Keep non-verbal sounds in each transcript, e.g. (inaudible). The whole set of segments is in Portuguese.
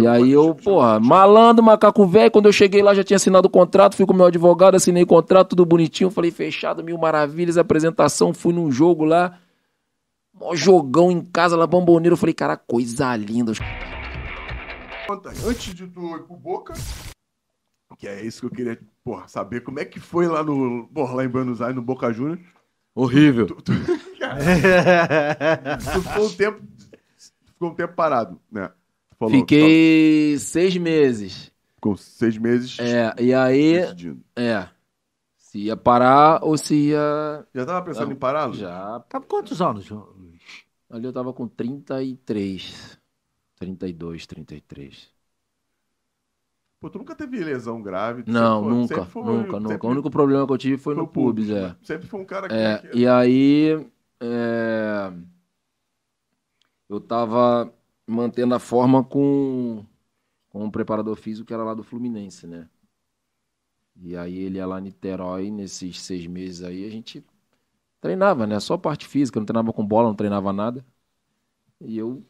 e aí eu, porra, malandro, macaco velho, quando eu cheguei lá já tinha assinado o contrato, fui com meu advogado, assinei o contrato, tudo bonitinho, falei, fechado, mil maravilhas, apresentação, fui num jogo lá, mó jogão em casa, lá, bamboneiro falei, cara, coisa linda. Antes de tu ir pro Boca, que é isso que eu queria, porra, saber como é que foi lá no, porra, lá em Buenos Aires, no Boca Juniors. Horrível. Tu, tu, tu, (laughs) tu ficou um tempo, ficou um tempo parado, né? falou? Fiquei tá. seis meses. Ficou seis meses. É, e aí. Decidindo. É. Se ia parar ou se ia. Já tava pensando em parar? Luiz? Já. Tava quantos anos, Luiz? Ali eu tava com 33. 32, 33. Pô, tu nunca teve lesão grave? Não, sempre, nunca, foi, nunca, sempre... nunca. O único problema que eu tive foi, foi no pubis, né? é. Sempre foi um cara que... É, E aí, é... eu tava mantendo a forma com, com um preparador físico que era lá do Fluminense, né? E aí ele ia lá em Niterói, nesses seis meses aí, a gente treinava, né? Só parte física, não treinava com bola, não treinava nada. E eu,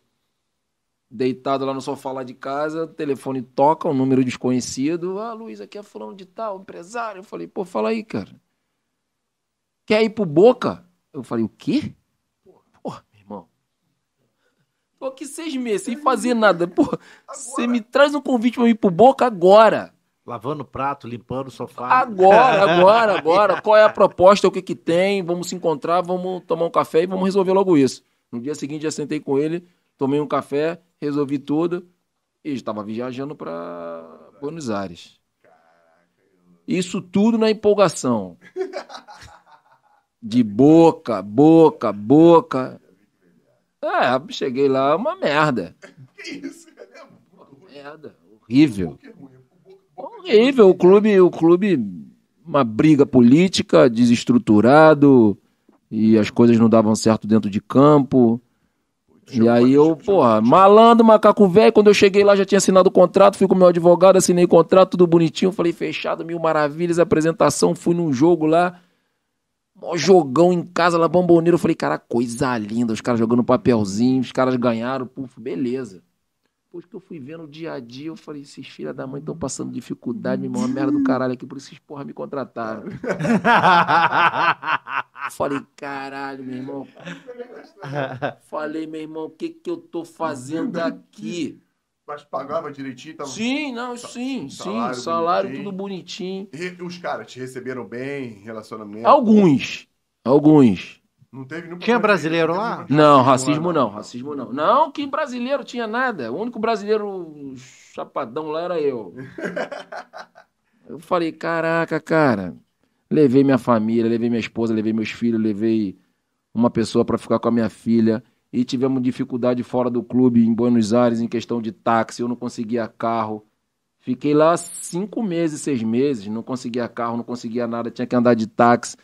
deitado lá no sofá lá de casa, telefone toca, um número desconhecido. Ah, Luiz, aqui é fulano de tal, empresário. Eu falei, pô, fala aí, cara. Quer ir pro Boca? Eu falei, o quê? Tô aqui seis meses sem fazer nada. Pô, você me traz um convite pra mim pro boca agora. Lavando prato, limpando o sofá. Agora, (laughs) agora, agora. Qual é a proposta? O que que tem? Vamos se encontrar, vamos tomar um café e vamos resolver logo isso. No dia seguinte, já sentei com ele, tomei um café, resolvi tudo. E estava viajando para Buenos Aires. Isso tudo na empolgação. De boca, boca, boca. É, cheguei lá, uma merda. que isso, cara? É uma merda, horrível. É é horrível, o clube, o clube, uma briga política, desestruturado, e as coisas não davam certo dentro de campo. E aí eu, porra, malandro, macaco velho, quando eu cheguei lá já tinha assinado o contrato, fui com meu advogado, assinei o contrato, tudo bonitinho, falei, fechado, mil maravilhas, apresentação, fui num jogo lá, Mó jogão em casa lá, bomboneiro. Eu falei, cara, coisa linda. Os caras jogando papelzinho, os caras ganharam, puf, beleza. Depois que eu fui vendo o dia a dia, eu falei, esses filha da mãe estão passando dificuldade, meu irmão, é uma merda do caralho aqui, por isso esses porra me contrataram. (laughs) falei, caralho, meu irmão. falei, meu irmão, o que que eu tô fazendo aqui? Mas pagava direitinho? Tava... Sim, não, sim, salário sim. Salário bonitinho. tudo bonitinho. E os caras te receberam bem, relacionamento? Alguns. Alguns. Não teve nenhum Tinha brasileiro lá? Não, racismo não, racismo não. Não, que brasileiro tinha nada. O único brasileiro chapadão lá era eu. (laughs) Eu falei, caraca, cara. Levei minha família, levei minha esposa, levei meus filhos, levei uma pessoa para ficar com a minha filha e tivemos dificuldade fora do clube, em Buenos Aires, em questão de táxi, eu não conseguia carro. Fiquei lá cinco meses, seis meses, não conseguia carro, não conseguia nada, tinha que andar de táxi.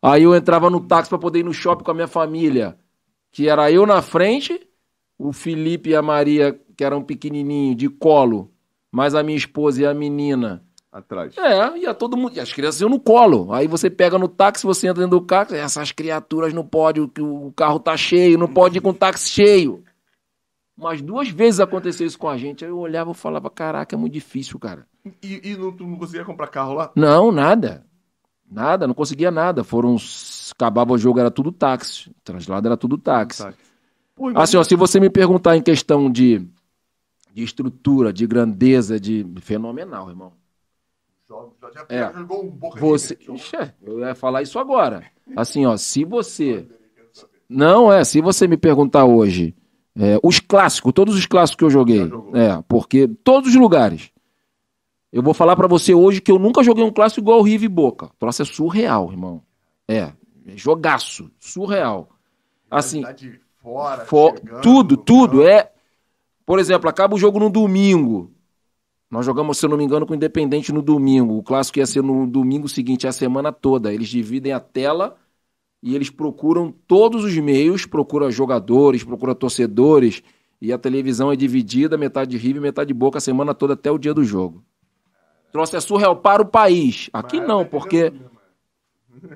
Aí eu entrava no táxi para poder ir no shopping com a minha família, que era eu na frente, o Felipe e a Maria, que eram pequenininhos, de colo, mais a minha esposa e a menina atrás. É, ia todo mundo. E as crianças iam no colo. Aí você pega no táxi, você entra dentro do carro, essas criaturas não pode, o carro tá cheio, não pode ir com o táxi cheio. Mas duas vezes aconteceu isso com a gente. Aí eu olhava e falava: caraca, é muito difícil, cara. E, e não, tu não conseguia comprar carro lá? Não, nada. Nada, não conseguia nada. Foram. Acabava o jogo, era tudo táxi. Translado era tudo táxi. táxi. Ah, Pô, assim, ó, se você me perguntar em questão de, de estrutura, de grandeza, de. Fenomenal, irmão. Jorge é. jogou um Boca você... Então. Ixi, é, eu ia falar isso agora. Assim, ó, se você. Não, é, se você me perguntar hoje, é, os clássicos, todos os clássicos que eu joguei, é, porque todos os lugares. Eu vou falar para você hoje que eu nunca joguei um clássico igual o River e Boca. O troço é surreal, irmão. É, é jogaço, surreal. Assim, fora, for... chegando, tudo, tudo. Não. É, por exemplo, acaba o jogo no domingo. Nós jogamos, se eu não me engano, com o Independente no domingo. O clássico ia ser no domingo seguinte, a semana toda. Eles dividem a tela e eles procuram todos os meios, procura jogadores, procura torcedores, e a televisão é dividida, metade de e metade de Boca, a semana toda até o dia do jogo. Trouxe é surreal para o país. Aqui não, porque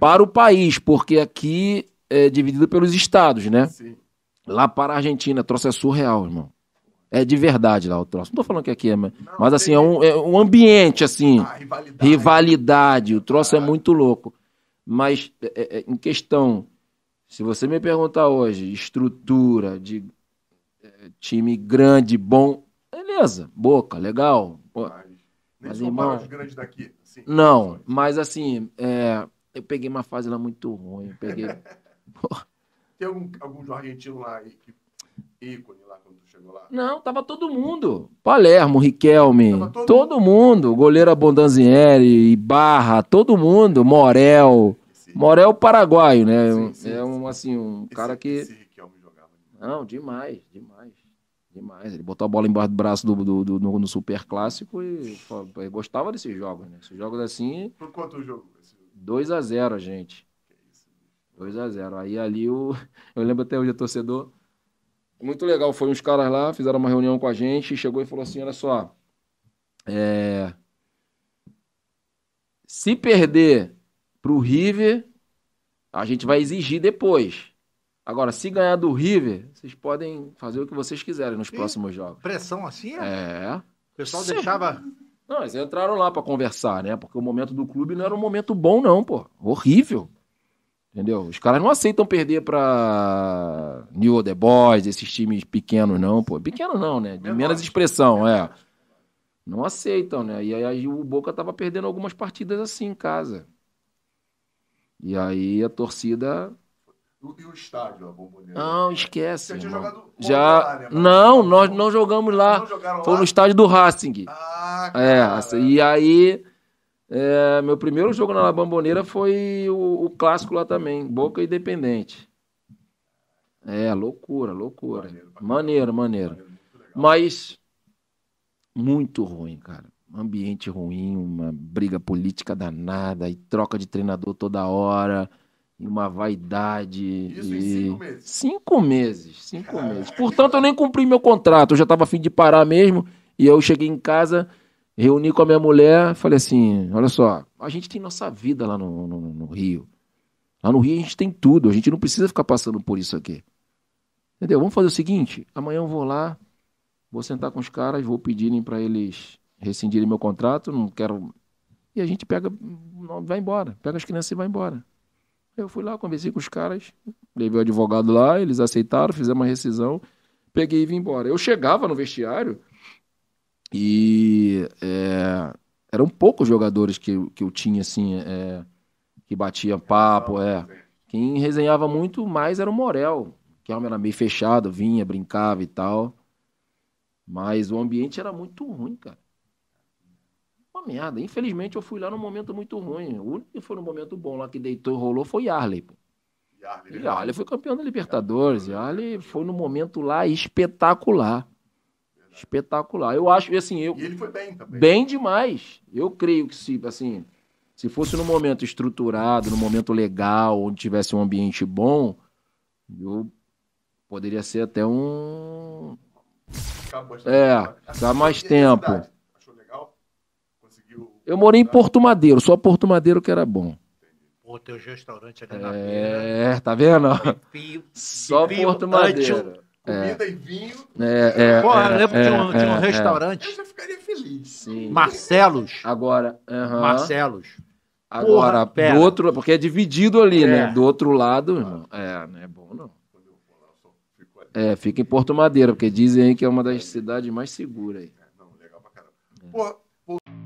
para o país, porque aqui é dividido pelos estados, né? Sim. Lá para a Argentina, trouxe é surreal, irmão. É de verdade lá o troço. Não tô falando que aqui é, mas, não, mas assim, é um, é um, ambiente, assim. Ah, rivalidade. rivalidade. O troço é muito louco. Mas é, é, é, em questão, se você me perguntar hoje, estrutura de é, time grande, bom, beleza, boca, legal. Mas, mas irmão, daqui, assim. não, mas assim, eu peguei uma fase lá muito ruim. Peguei... (laughs) Tem algum, algum argentino lá, ícone quando tu chegou lá? Não, tava todo mundo. Palermo, Riquelme, todo, todo, mundo. Goleiro Abondanzieri, Barra, todo mundo. Morel. Esse... Morel paraguaio, né? Sim, sim, é um, assim, um esse, cara que... Esse Riquelme jogava. Não, demais, demais. Demais. Ele botou a bola embaixo do braço do, do, do no, no Super Clássico e gostava desses jogos, né? Esses jogos assim. Por quanto jogo? 2 x 0 a gente. 2 x 0 Aí ali o. (laughs) Eu lembro até hoje o torcedor muito legal. Foi uns caras lá, fizeram uma reunião com a gente, chegou e falou assim: olha só. É... Se perder pro River, a gente vai exigir depois. Agora, se ganhar do River, vocês podem fazer o que vocês quiserem nos próximos jogos. Pressão assim? É? é. O pessoal Sim. deixava. Não, eles entraram lá para conversar, né? Porque o momento do clube não era um momento bom, não, pô. Horrível. Entendeu? Os caras não aceitam perder pra New Old Boys, esses times pequenos, não, pô. Pequeno não, né? De menos expressão, é. Não aceitam, né? E aí o Boca tava perdendo algumas partidas assim em casa. E aí a torcida. E o estádio, a Não, esquece. Você tinha jogado já... Lá, né, não, nós não jogamos lá. Não Foi lá? no estádio do Racing. Ah, é, cara. É, e aí é, meu primeiro jogo na La Bamboneira foi o, o clássico lá também, Boca Independente. É, loucura, loucura. Maneiro, maneiro. maneiro. maneiro Mas muito ruim, cara. Ambiente ruim, uma briga política danada e troca de treinador toda hora. E uma vaidade. Isso e... em cinco meses. Cinco meses, cinco meses. Portanto, eu nem cumpri meu contrato. Eu já estava afim de parar mesmo. E eu cheguei em casa Reuni com a minha mulher, falei assim: olha só, a gente tem nossa vida lá no, no, no Rio. Lá no Rio a gente tem tudo, a gente não precisa ficar passando por isso aqui. Entendeu? Vamos fazer o seguinte: amanhã eu vou lá, vou sentar com os caras, vou pedirem para eles rescindirem meu contrato, não quero. E a gente pega, vai embora, pega as crianças e vai embora. Eu fui lá, conversei com os caras, levei o advogado lá, eles aceitaram, fizemos uma rescisão, peguei e vim embora. Eu chegava no vestiário, e é, eram poucos jogadores que, que eu tinha, assim, é, que batia papo. É. Quem resenhava muito mais era o Morel, que era é meio fechado, vinha, brincava e tal. Mas o ambiente era muito ruim, cara. Uma merda. Infelizmente eu fui lá num momento muito ruim. O único que foi num momento bom lá que deitou e rolou foi Arley, pô. E Arley, e Arley foi campeão da Libertadores. O Arley foi num momento lá espetacular espetacular. Eu acho, assim, eu. E ele foi bem também. Bem demais. Eu creio que se, assim, se fosse no momento estruturado, no momento legal, onde tivesse um ambiente bom, eu poderia ser até um. É, dá mais tempo. Eu morei em Porto Madeiro, só Porto Madeiro que era bom. Pô, teu restaurante ali é, na beira. É, tá vendo? (laughs) Só Porto Madeiro. Comida é. e vinho. É, é, Porra, eu é, lembro de um, de é, um é, restaurante. Eu já ficaria feliz. Sim. Marcelos. Agora. Marcelos. Agora, Porra, do outro, porque é dividido ali, né? Do outro lado, irmão. É, não é bom, não. É, fica em Porto Madeira, porque dizem aí que é uma das cidades mais seguras aí. Não, legal pra caramba. Porra,